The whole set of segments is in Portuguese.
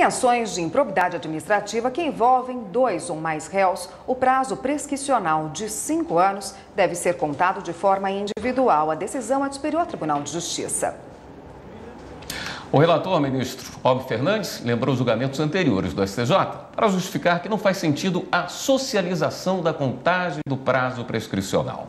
Em ações de improbidade administrativa que envolvem dois ou mais réus, o prazo prescricional de cinco anos deve ser contado de forma individual. A decisão é do Superior Tribunal de Justiça. O relator, ministro Rob Fernandes, lembrou os julgamentos anteriores do STJ para justificar que não faz sentido a socialização da contagem do prazo prescricional.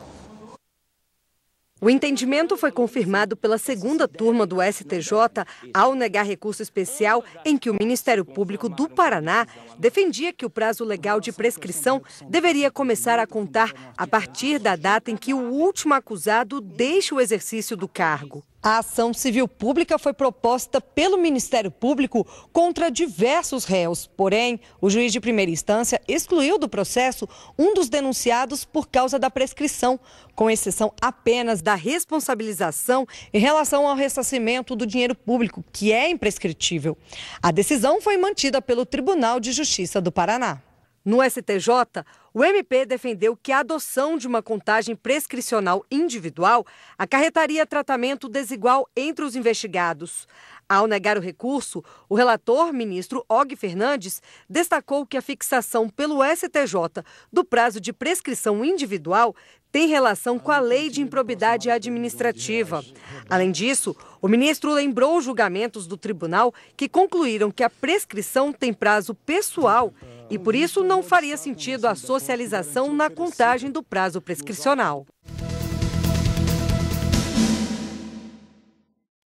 O entendimento foi confirmado pela segunda turma do STJ ao negar recurso especial em que o Ministério Público do Paraná defendia que o prazo legal de prescrição deveria começar a contar a partir da data em que o último acusado deixa o exercício do cargo. A ação civil pública foi proposta pelo Ministério Público contra diversos réus. Porém, o juiz de primeira instância excluiu do processo um dos denunciados por causa da prescrição, com exceção apenas da responsabilização em relação ao ressarcimento do dinheiro público, que é imprescritível. A decisão foi mantida pelo Tribunal de Justiça do Paraná. No STJ, o MP defendeu que a adoção de uma contagem prescricional individual acarretaria tratamento desigual entre os investigados. Ao negar o recurso, o relator, ministro Og Fernandes, destacou que a fixação pelo STJ do prazo de prescrição individual tem relação com a lei de improbidade administrativa. Além disso, o ministro lembrou julgamentos do tribunal que concluíram que a prescrição tem prazo pessoal e, por isso, não faria sentido associar socialização na contagem do prazo prescricional.